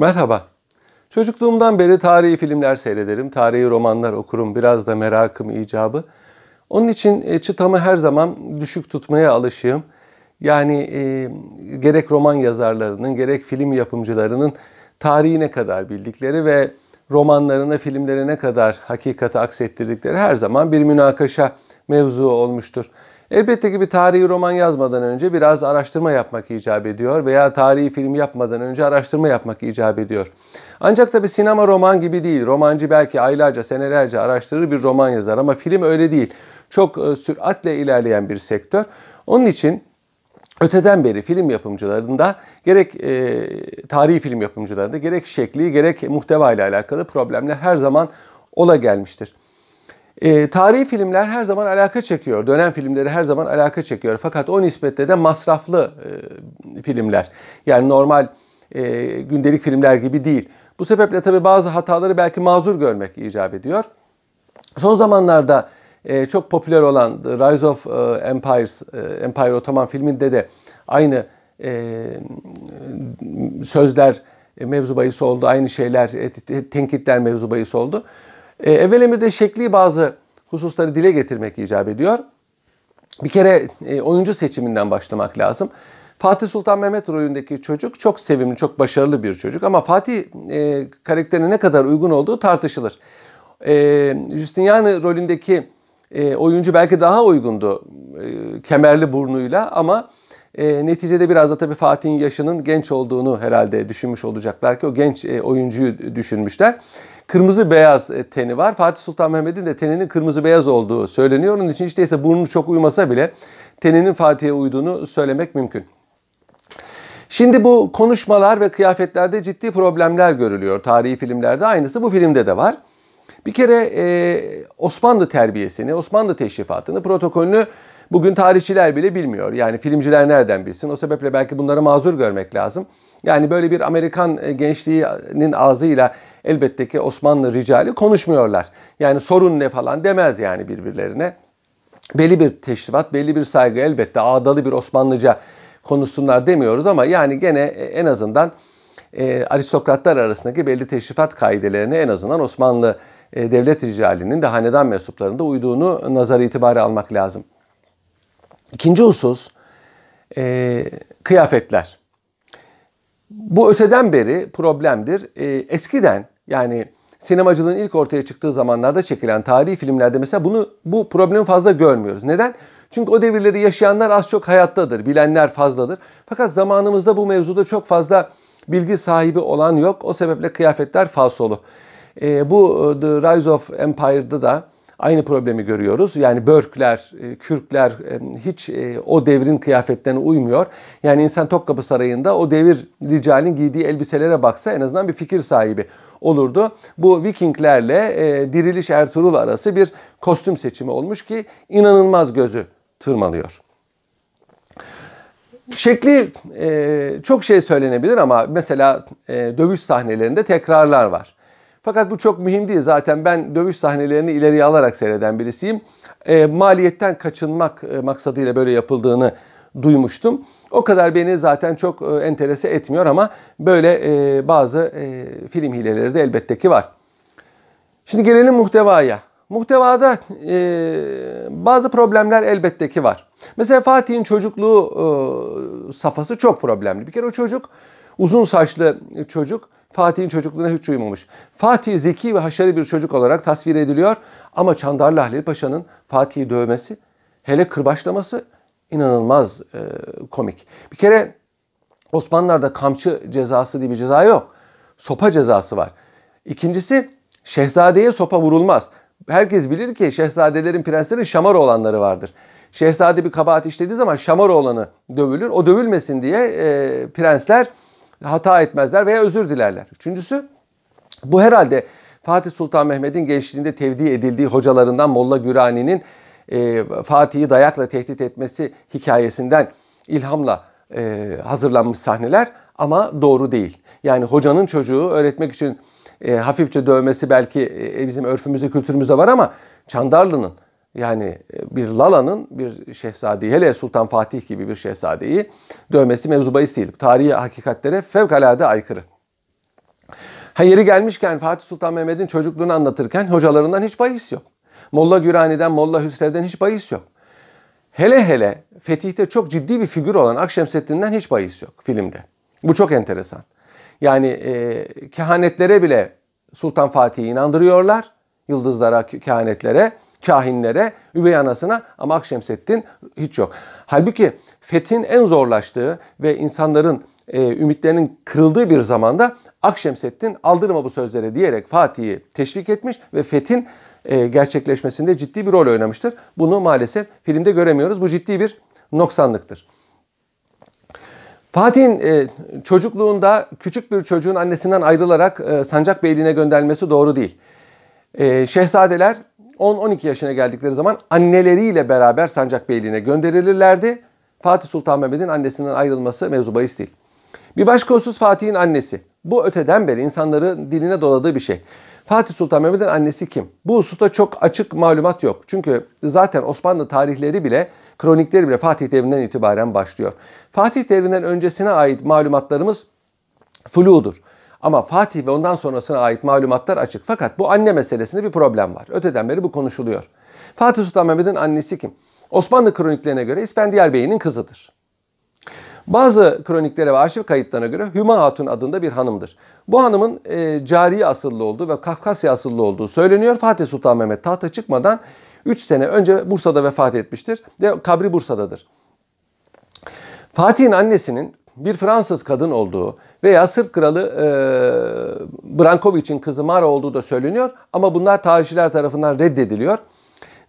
Merhaba. Çocukluğumdan beri tarihi filmler seyrederim, tarihi romanlar okurum, biraz da merakım icabı. Onun için e, çıtamı her zaman düşük tutmaya alışığım. Yani e, gerek roman yazarlarının, gerek film yapımcılarının tarihi ne kadar bildikleri ve romanlarına, filmlere ne kadar hakikati aksettirdikleri her zaman bir münakaşa mevzu olmuştur. Elbette ki bir tarihi roman yazmadan önce biraz araştırma yapmak icap ediyor veya tarihi film yapmadan önce araştırma yapmak icap ediyor. Ancak tabi sinema roman gibi değil. Romancı belki aylarca, senelerce araştırır bir roman yazar ama film öyle değil. Çok e, süratle ilerleyen bir sektör. Onun için Öteden beri film yapımcılarında gerek e, tarihi film yapımcılarında gerek şekli gerek muhteva ile alakalı problemler her zaman ola gelmiştir. E, tarihi filmler her zaman alaka çekiyor. Dönem filmleri her zaman alaka çekiyor. Fakat o nispetle de masraflı e, filmler. Yani normal e, gündelik filmler gibi değil. Bu sebeple tabii bazı hataları belki mazur görmek icap ediyor. Son zamanlarda e, çok popüler olan The Rise of e, Empires, e, Empire Ottoman filminde de aynı e, sözler mevzu bahis oldu, aynı şeyler, tenkitler mevzu bahis oldu. E, evvel emirde şekli bazı hususları dile getirmek icap ediyor. Bir kere e, oyuncu seçiminden başlamak lazım. Fatih Sultan Mehmet rolündeki çocuk çok sevimli, çok başarılı bir çocuk ama Fatih e, karakterine ne kadar uygun olduğu tartışılır. E, Justiniani rolündeki e, oyuncu belki daha uygundu e, kemerli burnuyla ama e, neticede biraz da tabii Fatih'in yaşının genç olduğunu herhalde düşünmüş olacaklar ki o genç e, oyuncuyu düşünmüşler kırmızı beyaz e, teni var. Fatih Sultan Mehmet'in de teninin kırmızı beyaz olduğu söyleniyor. Onun için hiç değilse burnu çok uyumasa bile teninin Fatih'e uyduğunu söylemek mümkün. Şimdi bu konuşmalar ve kıyafetlerde ciddi problemler görülüyor tarihi filmlerde. Aynısı bu filmde de var. Bir kere e, Osmanlı terbiyesini, Osmanlı teşrifatını, protokolünü bugün tarihçiler bile bilmiyor. Yani filmciler nereden bilsin? O sebeple belki bunları mazur görmek lazım. Yani böyle bir Amerikan e, gençliğinin ağzıyla elbette ki Osmanlı ricali konuşmuyorlar. Yani sorun ne falan demez yani birbirlerine. Belli bir teşrifat, belli bir saygı elbette ağdalı bir Osmanlıca konuşsunlar demiyoruz ama yani gene e, en azından e, aristokratlar arasındaki belli teşrifat kaidelerini en azından Osmanlı e, devlet ricalinin de hanedan mensuplarında uyduğunu nazar itibare almak lazım. İkinci husus e, kıyafetler bu öteden beri problemdir. E, eskiden yani sinemacılığın ilk ortaya çıktığı zamanlarda çekilen tarihi filmlerde mesela bunu bu problemi fazla görmüyoruz. Neden? Çünkü o devirleri yaşayanlar az çok hayattadır, bilenler fazladır. Fakat zamanımızda bu mevzuda çok fazla bilgi sahibi olan yok. O sebeple kıyafetler falsolu. Ee, e, bu The Rise of Empire'da da aynı problemi görüyoruz. Yani Börkler, e, Kürkler e, hiç e, o devrin kıyafetlerine uymuyor. Yani insan Topkapı Sarayı'nda o devir ricalin giydiği elbiselere baksa en azından bir fikir sahibi olurdu. Bu Vikinglerle Diriliş Ertuğrul arası bir kostüm seçimi olmuş ki inanılmaz gözü tırmalıyor. Şekli e, çok şey söylenebilir ama mesela e, dövüş sahnelerinde tekrarlar var. Fakat bu çok mühim değil. Zaten ben dövüş sahnelerini ileriye alarak seyreden birisiyim. E, maliyetten kaçınmak e, maksadıyla böyle yapıldığını duymuştum. O kadar beni zaten çok e, enterese etmiyor ama böyle e, bazı e, film hileleri de elbette ki var. Şimdi gelelim muhtevaya. Muhtevada e, bazı problemler elbette ki var. Mesela Fatih'in çocukluğu e, safhası çok problemli. Bir kere o çocuk uzun saçlı çocuk Fatih'in çocukluğuna hiç uymamış. Fatih zeki ve haşarı bir çocuk olarak tasvir ediliyor ama Çandarlı Halil Paşa'nın Fatih'i dövmesi, hele kırbaçlaması inanılmaz e, komik. Bir kere Osmanlılar'da kamçı cezası diye bir ceza yok. Sopa cezası var. İkincisi şehzadeye sopa vurulmaz. Herkes bilir ki şehzadelerin, prenslerin şamar olanları vardır. Şehzade bir kabahat işlediği zaman şamar olanı dövülür. O dövülmesin diye e, prensler hata etmezler veya özür dilerler. Üçüncüsü bu herhalde Fatih Sultan Mehmet'in gençliğinde tevdi edildiği hocalarından Molla Gürani'nin e, Fatih'i dayakla tehdit etmesi hikayesinden ilhamla e, hazırlanmış sahneler ama doğru değil. Yani hocanın çocuğu öğretmek için e, hafifçe dövmesi belki e, bizim örfümüzde kültürümüzde var ama Çandarlı'nın yani e, bir Lala'nın bir şehzadeyi, hele Sultan Fatih gibi bir şehzadeyi dövmesi mevzubahis değil. Tarihi hakikatlere fevkalade aykırı. Ha yeri gelmişken Fatih Sultan Mehmet'in çocukluğunu anlatırken hocalarından hiç bahis yok. Molla Gürani'den, Molla Hüsrev'den hiç bahis yok. Hele hele Fetih'te çok ciddi bir figür olan Akşemseddin'den hiç bahis yok filmde. Bu çok enteresan. Yani e, kehanetlere bile Sultan Fatih'i inandırıyorlar. Yıldızlara, kehanetlere kahinlere, üvey anasına ama Akşemseddin hiç yok. Halbuki fethin en zorlaştığı ve insanların e, ümitlerinin kırıldığı bir zamanda Akşemseddin aldırma bu sözlere diyerek Fatih'i teşvik etmiş ve fethin e, gerçekleşmesinde ciddi bir rol oynamıştır. Bunu maalesef filmde göremiyoruz. Bu ciddi bir noksanlıktır. Fatih'in e, çocukluğunda küçük bir çocuğun annesinden ayrılarak e, Sancakbeyliğine gönderilmesi doğru değil. E, şehzadeler 10-12 yaşına geldikleri zaman anneleriyle beraber Sancakbeyliğine gönderilirlerdi. Fatih Sultan Mehmet'in annesinden ayrılması mevzu bahis değil. Bir başka husus Fatih'in annesi. Bu öteden beri insanların diline doladığı bir şey. Fatih Sultan Mehmet'in annesi kim? Bu hususta çok açık malumat yok. Çünkü zaten Osmanlı tarihleri bile, kronikleri bile Fatih devrinden itibaren başlıyor. Fatih devrinden öncesine ait malumatlarımız fludur. Ama Fatih ve ondan sonrasına ait malumatlar açık. Fakat bu anne meselesinde bir problem var. Öteden beri bu konuşuluyor. Fatih Sultan Mehmet'in annesi kim? Osmanlı kroniklerine göre İskender Bey'in kızıdır. Bazı kroniklere ve arşiv kayıtlarına göre Hüma Hatun adında bir hanımdır. Bu hanımın e, cariye asıllı olduğu ve Kafkasya asıllı olduğu söyleniyor. Fatih Sultan Mehmet tahta çıkmadan 3 sene önce Bursa'da vefat etmiştir ve kabri Bursa'dadır. Fatih'in annesinin bir Fransız kadın olduğu veya Sırp kralı e, Brankovic'in kızı Mara olduğu da söyleniyor. Ama bunlar tarihçiler tarafından reddediliyor.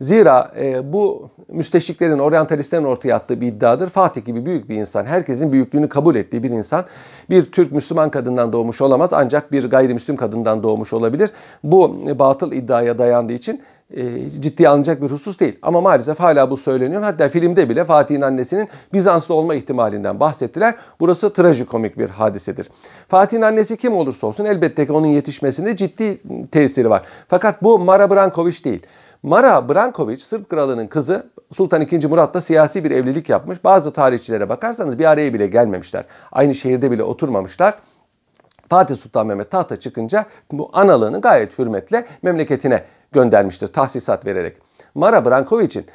Zira e, bu müsteşliklerin oryantalistlerin ortaya attığı bir iddiadır. Fatih gibi büyük bir insan, herkesin büyüklüğünü kabul ettiği bir insan bir Türk Müslüman kadından doğmuş olamaz ancak bir gayrimüslim kadından doğmuş olabilir. Bu batıl iddiaya dayandığı için e, ciddiye alınacak bir husus değil. Ama maalesef hala bu söyleniyor. Hatta filmde bile Fatih'in annesinin Bizanslı olma ihtimalinden bahsettiler. Burası trajikomik bir hadisedir. Fatih'in annesi kim olursa olsun elbette ki onun yetişmesinde ciddi tesiri var. Fakat bu Mara Brankovic değil. Mara Brankovic, Sırp kralının kızı Sultan II. Murat'la siyasi bir evlilik yapmış. Bazı tarihçilere bakarsanız bir araya bile gelmemişler. Aynı şehirde bile oturmamışlar. Fatih Sultan Mehmet tahta çıkınca bu analığını gayet hürmetle memleketine göndermiştir tahsisat vererek. Mara Brankovic'in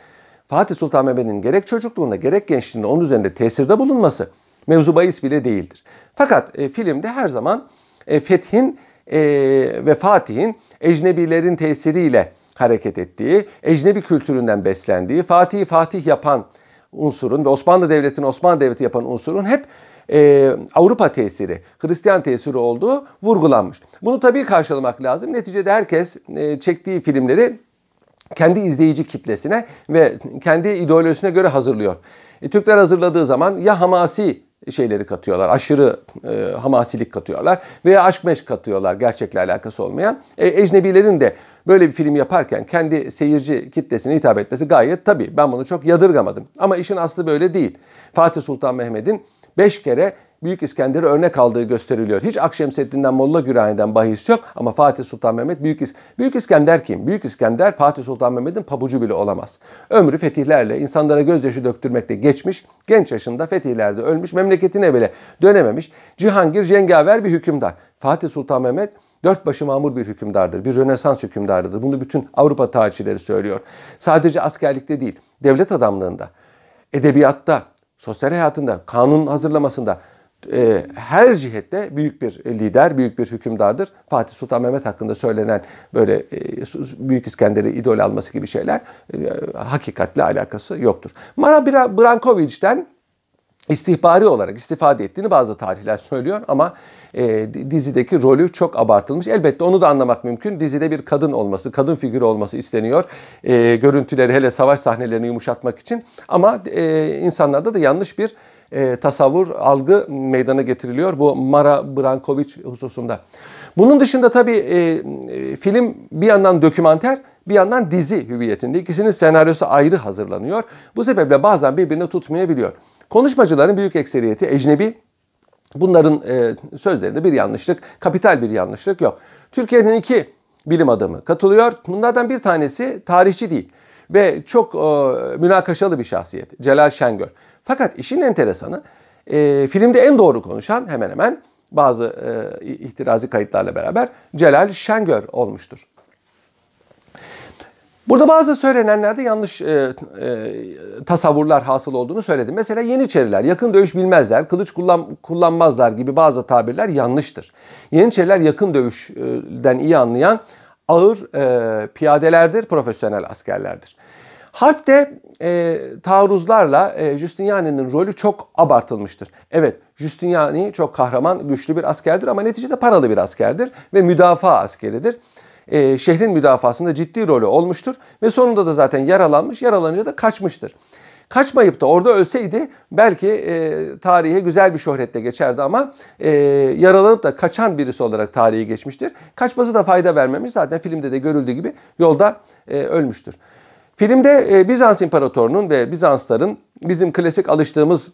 Fatih Sultan Mehmet'in gerek çocukluğunda gerek gençliğinde onun üzerinde tesirde bulunması mevzu bahis bile değildir. Fakat e, filmde her zaman e, Fethin e, ve Fatih'in ecnebilerin tesiriyle hareket ettiği, ecnebi kültüründen beslendiği, Fatih'i Fatih yapan unsurun ve Osmanlı Devleti'ni Osmanlı Devleti yapan unsurun hep e, Avrupa tesiri, Hristiyan tesiri olduğu vurgulanmış. Bunu tabii karşılamak lazım. Neticede herkes e, çektiği filmleri kendi izleyici kitlesine ve kendi ideolojisine göre hazırlıyor. E, Türkler hazırladığı zaman ya hamasi şeyleri katıyorlar. Aşırı e, hamasilik katıyorlar veya aşk meşk katıyorlar gerçekle alakası olmayan. E, ecnebilerin de böyle bir film yaparken kendi seyirci kitlesine hitap etmesi gayet tabii. Ben bunu çok yadırgamadım. Ama işin aslı böyle değil. Fatih Sultan Mehmet'in 5 kere Büyük İskender'i örnek aldığı gösteriliyor. Hiç Akşemseddin'den Molla Gürani'den bahis yok ama Fatih Sultan Mehmet Büyük, İs Büyük İskender kim? Büyük İskender Fatih Sultan Mehmet'in pabucu bile olamaz. Ömrü fetihlerle, insanlara gözyaşı döktürmekle geçmiş, genç yaşında fetihlerde ölmüş, memleketine bile dönememiş, Cihangir cengaver bir hükümdar. Fatih Sultan Mehmet Dört başı mamur bir hükümdardır, bir Rönesans hükümdarıdır. Bunu bütün Avrupa tarihçileri söylüyor. Sadece askerlikte değil, devlet adamlığında, edebiyatta, sosyal hayatında, kanun hazırlamasında e, her cihette büyük bir lider, büyük bir hükümdardır. Fatih Sultan Mehmet hakkında söylenen böyle e, Büyük İskender'i idol alması gibi şeyler e, hakikatle alakası yoktur. Mara Brankovic'den istihbari olarak istifade ettiğini bazı tarihler söylüyor ama e, dizideki rolü çok abartılmış. Elbette onu da anlamak mümkün. Dizide bir kadın olması, kadın figürü olması isteniyor. E, görüntüleri hele savaş sahnelerini yumuşatmak için ama e, insanlarda da yanlış bir e, tasavvur, algı meydana getiriliyor bu Mara Brankovic hususunda. Bunun dışında tabii e, e film bir yandan dökümanter bir yandan dizi hüviyetinde. İkisinin senaryosu ayrı hazırlanıyor. Bu sebeple bazen birbirini tutmayabiliyor. Konuşmacıların büyük ekseriyeti ecnebi. Bunların e, sözlerinde bir yanlışlık, kapital bir yanlışlık yok. Türkiye'nin iki bilim adamı katılıyor. Bunlardan bir tanesi tarihçi değil ve çok e, münakaşalı bir şahsiyet Celal Şengör. Fakat işin enteresanı e, filmde en doğru konuşan hemen hemen bazı e, ihtirazi kayıtlarla beraber Celal Şengör olmuştur. Burada bazı söylenenlerde yanlış e, e, tasavvurlar hasıl olduğunu söyledim. Mesela Yeniçeriler yakın dövüş bilmezler, kılıç kullan, kullanmazlar gibi bazı tabirler yanlıştır. Yeniçeriler yakın dövüşten iyi anlayan ağır e, piyadelerdir, profesyonel askerlerdir. Harpte e, taarruzlarla e, Justiniani'nin rolü çok abartılmıştır. Evet Justiniani çok kahraman, güçlü bir askerdir ama neticede paralı bir askerdir ve müdafaa askeridir e, şehrin müdafasında ciddi rolü olmuştur ve sonunda da zaten yaralanmış, yaralanınca da kaçmıştır. Kaçmayıp da orada ölseydi belki e, tarihe güzel bir şöhretle geçerdi ama e, yaralanıp da kaçan birisi olarak tarihe geçmiştir. Kaçması da fayda vermemiş zaten filmde de görüldüğü gibi yolda e, ölmüştür. Filmde e, Bizans İmparatorunun ve Bizansların bizim klasik alıştığımız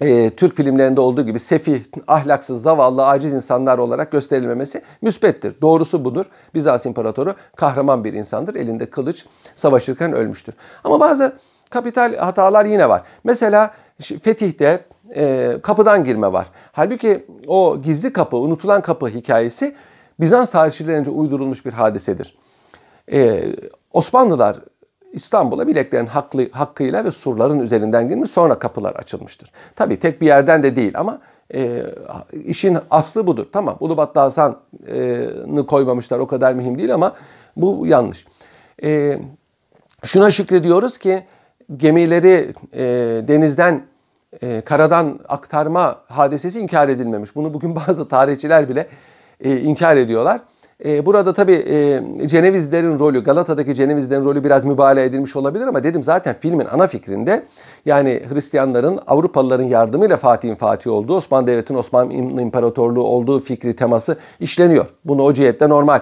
e, Türk filmlerinde olduğu gibi sefih, ahlaksız, zavallı, aciz insanlar olarak gösterilmemesi müsbettir. Doğrusu budur. Bizans imparatoru kahraman bir insandır. Elinde kılıç savaşırken ölmüştür. Ama bazı kapital hatalar yine var. Mesela Fetih'te e, kapıdan girme var. Halbuki o gizli kapı, unutulan kapı hikayesi Bizans tarihçilerince uydurulmuş bir hadisedir. E, Osmanlılar İstanbul'a bileklerin haklı, hakkıyla ve surların üzerinden girmiş sonra kapılar açılmıştır. Tabii tek bir yerden de değil ama e, işin aslı budur. Tamam Ulubatlı Hasan'ı koymamışlar o kadar mühim değil ama bu yanlış. E, şuna şükrediyoruz ki gemileri e, denizden e, karadan aktarma hadisesi inkar edilmemiş. Bunu bugün bazı tarihçiler bile e, inkar ediyorlar. Ee, burada tabii e, Cenevizlerin rolü, Galata'daki Cenevizlerin rolü biraz mübalağa edilmiş olabilir ama dedim zaten filmin ana fikrinde yani Hristiyanların Avrupalıların yardımıyla Fatih'in Fatih olduğu, Osmanlı Devleti'nin Osmanlı İmparatorluğu olduğu fikri teması işleniyor. Bunu o cihette normal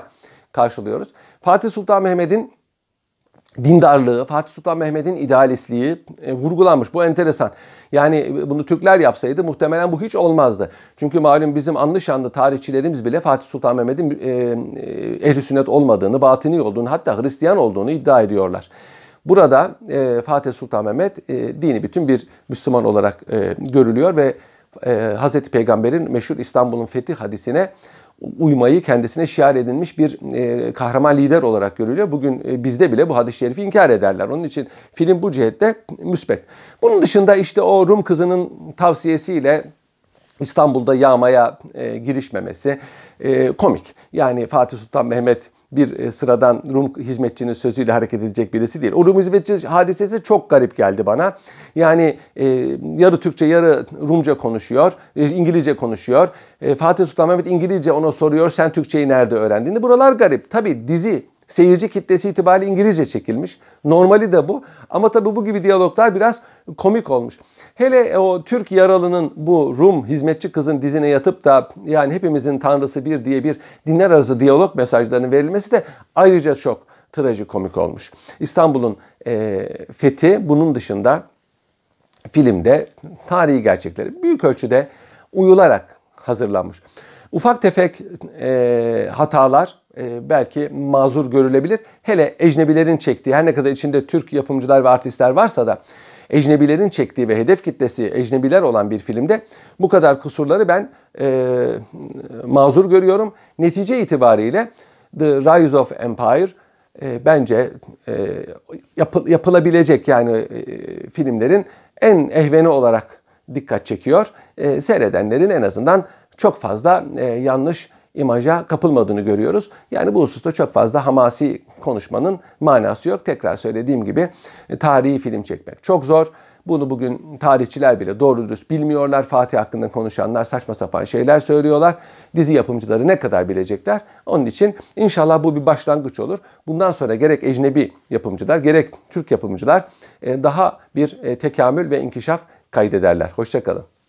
karşılıyoruz. Fatih Sultan Mehmet'in dindarlığı, Fatih Sultan Mehmet'in idealistliği e, vurgulanmış. Bu enteresan. Yani e, bunu Türkler yapsaydı muhtemelen bu hiç olmazdı. Çünkü malum bizim anlı tarihçilerimiz bile Fatih Sultan Mehmet'in e, e, ehli sünnet olmadığını, batini olduğunu hatta Hristiyan olduğunu iddia ediyorlar. Burada e, Fatih Sultan Mehmet e, dini bütün bir Müslüman olarak e, görülüyor ve e, Hazreti Peygamber'in meşhur İstanbul'un fethi hadisine uymayı kendisine şiar edilmiş bir e, kahraman lider olarak görülüyor. Bugün e, bizde bile bu hadis-i şerifi inkar ederler. Onun için film bu cihette müsbet. Bunun dışında işte o Rum kızının tavsiyesiyle İstanbul'da yağmaya e, girişmemesi e, komik. Yani Fatih Sultan Mehmet bir e, sıradan Rum hizmetçinin sözüyle hareket edecek birisi değil. O Rum hizmetçi hadisesi çok garip geldi bana. Yani e, yarı Türkçe yarı Rumca konuşuyor, e, İngilizce konuşuyor. E, Fatih Sultan Mehmet İngilizce ona soruyor sen Türkçeyi nerede öğrendin? Buralar garip. Tabii dizi Seyirci kitlesi itibariyle İngilizce çekilmiş. Normali de bu. Ama tabii bu gibi diyaloglar biraz komik olmuş. Hele o Türk yaralının bu Rum hizmetçi kızın dizine yatıp da yani hepimizin tanrısı bir diye bir dinler arası diyalog mesajlarının verilmesi de ayrıca çok trajikomik olmuş. İstanbul'un e, fethi bunun dışında filmde tarihi gerçekleri büyük ölçüde uyularak hazırlanmış. Ufak tefek e, hatalar e, belki mazur görülebilir. Hele ecnebilerin çektiği her ne kadar içinde Türk yapımcılar ve artistler varsa da ecnebilerin çektiği ve hedef kitlesi ecnebiler olan bir filmde bu kadar kusurları ben e, mazur görüyorum. Netice itibariyle The Rise of Empire e, bence e, yapı, yapılabilecek yani e, filmlerin en ehveni olarak dikkat çekiyor. E, seyredenlerin en azından çok fazla e, yanlış imaja kapılmadığını görüyoruz. Yani bu hususta çok fazla hamasi konuşmanın manası yok. Tekrar söylediğim gibi e, tarihi film çekmek çok zor. Bunu bugün tarihçiler bile doğru dürüst bilmiyorlar. Fatih hakkında konuşanlar saçma sapan şeyler söylüyorlar. Dizi yapımcıları ne kadar bilecekler? Onun için inşallah bu bir başlangıç olur. Bundan sonra gerek ecnebi yapımcılar gerek Türk yapımcılar e, daha bir e, tekamül ve inkişaf kaydederler. Hoşçakalın.